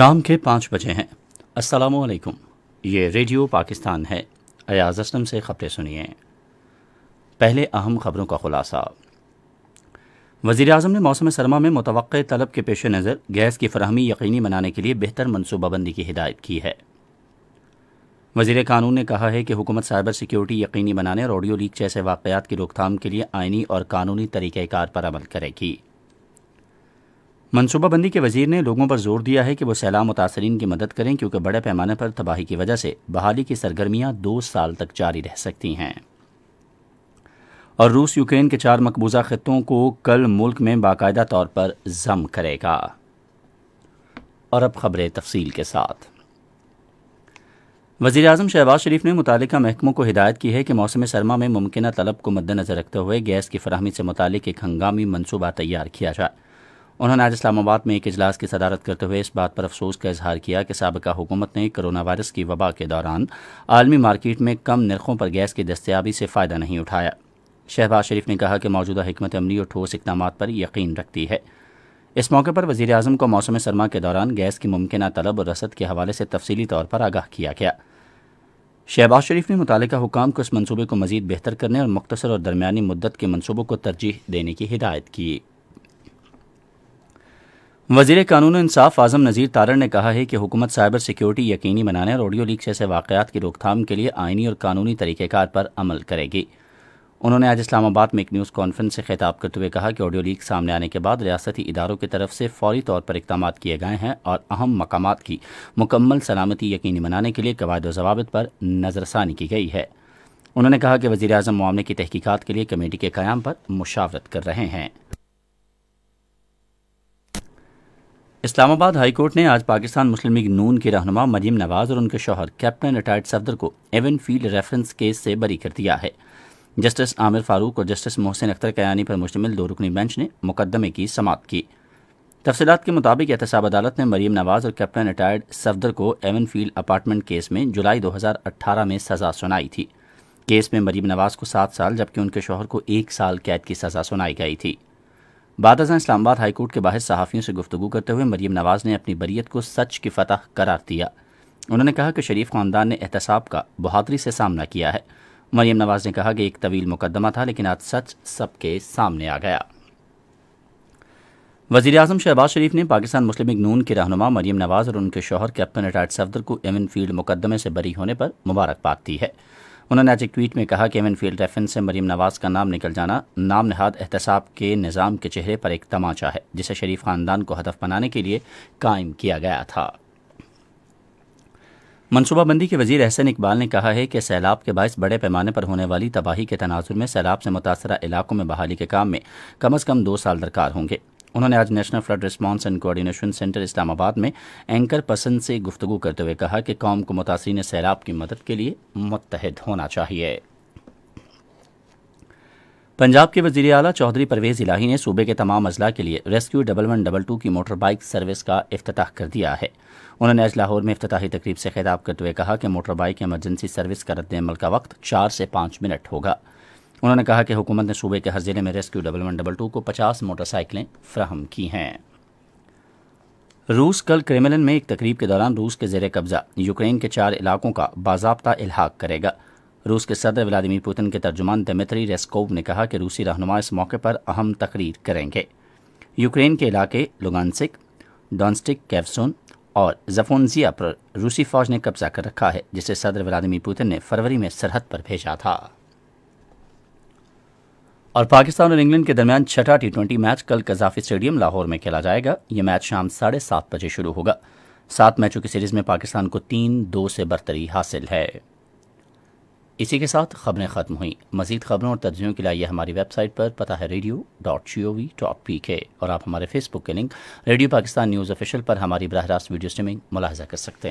शाम के पाँच बजे हैं असलकुम ये रेडियो पाकिस्तान है अयाज असलम से खबरें सुनिए पहले अहम खबरों का खुलासा वज़ी अजम ने मौसम सरमा में मुतव तलब के पेश नज़र गैस की फरहमी यकीनी बनाने के लिए बेहतर मनसूबाबंदी की हिदायत की है वजीर कानून ने कहा है कि हुकूमत साइबर सिक्योरिटी यकीनी बनाने और ऑडियो लीक जैसे वाक़ात की रोकथाम के लिए आइनी और कानूनी तरीक़ार पर अमल करेगी मनसूबाबंदी के वजीर ने लोगों पर जोर दिया है कि वो सैलाब मुतासरीन की मदद करें क्योंकि बड़े पैमाने पर तबाही की वजह से बहाली की सरगर्मियां दो साल तक जारी रह सकती हैं और रूस यूक्रेन के चार मकबूजा खत्ों को कल मुल्क में बाकायदा तौर पर जम करेगा और अब खबरें तफसील के साथ वजी अजम शहबाज शरीफ ने मुतल महकमों को हिदायत की है कि मौसम सरमा में मुमकिन तलब को मद्देनजर रखते हुए गैस की फरहमी से मुतल एक हंगामी मनसूबा तैयार किया जाए उन्होंने आज इस्लामाबाद में एक इजलास की सदारत करते हुए इस बात पर अफसोस का इजहार किया कि सबका हुकूमत ने कोरोना वायरस की वबा के दौरान आलमी मार्केट में कम नरखों पर गैस की दस्तियाबी से फ़ायदा नहीं उठाया शहबाज शरीफ ने कहा कि मौजूदा हमत अमली और ठोस इकदाम पर यकीन रखती है इस मौके पर वजी अजम को मौसम सरमा के दौरान गैस की मुमकिन तलब और रसद के हवाले से तफसली तौर पर आगाह किया गया शहबाज शरीफ ने मुतल हुकाम को इस मनसूबे को मजीद बेहतर करने और मुख्तर और दरमिया मुद्दत के मनसूबों को तरजीह देने की हिदायत की वजीर कानून इंसाफ आजम नज़ीर तारण ने कहा है कि हुकूमत साइबर सिक्योरिटी यकीनी बनाने और ऑडियो लीक जैसे वाकयात की रोकथाम के लिए आइनी और कानूनी तरीक़ेकार पर अमल करेगी उन्होंने आज इस्लामाबाद में एक न्यूज़ कॉन्फ्रेंस से खिताब करते हुए कहा कि ऑडियो लीक सामने आने के बाद रियासती इदारों की तरफ से फौरी तौर पर इकदाम किए गए हैं और अहम मकाम की मुकम्मल सलामती यकीनी बनाने के लिए कवायद जवाब पर नज़रसानी की गई है उन्होंने कहा कि वजीर अजम मामले की तहकीकत के लिए कमेटी के क्याम पर मुशावरत कर रहे हैं इस्लामाबाद हाई कोर्ट ने आज पाकिस्तान मुस्लिम लीग नून के रहनुमा मरीम नवाज और उनके शोहर कैप्टन रिटायर्ड सफदर को एवन फील्ड रेफरेंस केस से बरी कर दिया है जस्टिस आमिर फारूक और जस्टिस मोहसिन अख्तर कयानी पर मुश्तमिल दो रुकनी बेंच ने मुकदमे की समाप्त की तफसीत के मुताबिक एहतसाब अदालत ने मरीम नवाज और कैप्टन रिटायर्ड सफदर को एवन फील्ड अपार्टमेंट केस में जुलाई 2018 में सज़ा सुनाई थी केस में मरीम नवाज को सात साल जबकि उनके शोहर को एक साल कैद की सज़ा सुनाई गई थी बाद अजा इस्लामाबाद हाईकोर्ट के बाहर सहाफ़ियों से गुफ्तु करते हुए मरीम नवाज़ ने अपनी बरीत को सच की फतह करार दिया उन्होंने कहा कि शरीफ खानदान ने एहतसाब का बहादरी से सामना किया है मरीम नवाज़ ने कहा कि एक तवील मुकदमा था लेकिन आज सच सबके सामने आ गया वजी अजम शहबाज शरीफ ने पाकिस्तान मुस्लिम लीग नून के रहनुमा मरीम नवाज़ और उनके शोहर कैप्टन रिटायर्ड सफदर को एम फील्ड मुकदमे से बरी होने पर मुबारकबाद दी है उन्होंने आज एक ट्वीट में कहा कि एम फील्ड रेफरेंस से मरीम नवाज का नाम निकल जाना नाम नहाद एहतसाब के निज़ाम के चेहरे पर एक तमाचा है जिसे शरीफ खानदान को हदफ बनाने के लिए कायम किया गया था मनसूबाबंदी के वजीर अहसन इकबाल ने कहा है कि सैलाब के बायस बड़े पैमाने पर होने वाली तबाही के तनाजुर में सैलाब से मुतासर इलाकों में बहाली के काम में कम अज़ कम दो साल दरकार होंगे उन्होंने आज national flood response and coordination centre Islamabad में एंकर पसन से गुफ्तु करते हुए कहा कि कौम को मुतासरीन सैलाब की मदद के लिए मुतहद होना चाहिए पंजाब के वजी अला चौधरी परवेज इलाही ने सूबे के तमाम अजला के लिए rescue double one double two की मोटरबाइक सर्विस का अफ्ताह कर दिया है उन्होंने आज लाहौर में अफ्ताही तकरीब से खिताब करते हुए कहा कि मोटरबाइक एमरजेंसी सर्विस का अमल का वक्त चार से पांच मिनट होगा उन्होंने कहा कि हुकूमत ने सूबे के हर ज़िले में rescue double one double two को पचास मोटरसाइकिलें फ्राहम की हैं रूस कल क्रेमलिन में एक तकरीब के दौरान रूस के जेर कब्ज़ा यूक्रेन के चार इलाकों का बाबा इलाहाक करेगा रूस के सदर व्लादिमीर पुतिन के तर्जुमान दमित्री रेस्कोव ने कहा कि रूसी रहनुमा इस मौके पर अहम तकरीर करेंगे यूक्रेन के इलाके लुगानसिक डॉन्स्टिक कैफसोन और जफोनजिया पर रूसी फौज ने कब्जा कर रखा है जिसे सदर व्लादिमीर पुतिन ने फरवरी में सरहद पर भेजा था और पाकिस्तान और इंग्लैंड के दरमियान छठा टी ट्वेंटी मैच कल कजाफी स्टेडियम लाहौर में खेला जाएगा यह मैच शाम साढ़े सात बजे शुरू होगा सात मैचों की सीरीज में पाकिस्तान को तीन दो से बरतरी हासिल है इसी के साथ खबरें ख़त्म हुई मजीद खबरों और तज्जियों के लिए हमारी वेबसाइट पर पता है radio dot G O V dot P K और आप हमारे फेसबुक के link radio Pakistan news official पर हमारी बरह रास्त वीडियो स्ट्रीमिंग मुलाजा कर सकते हैं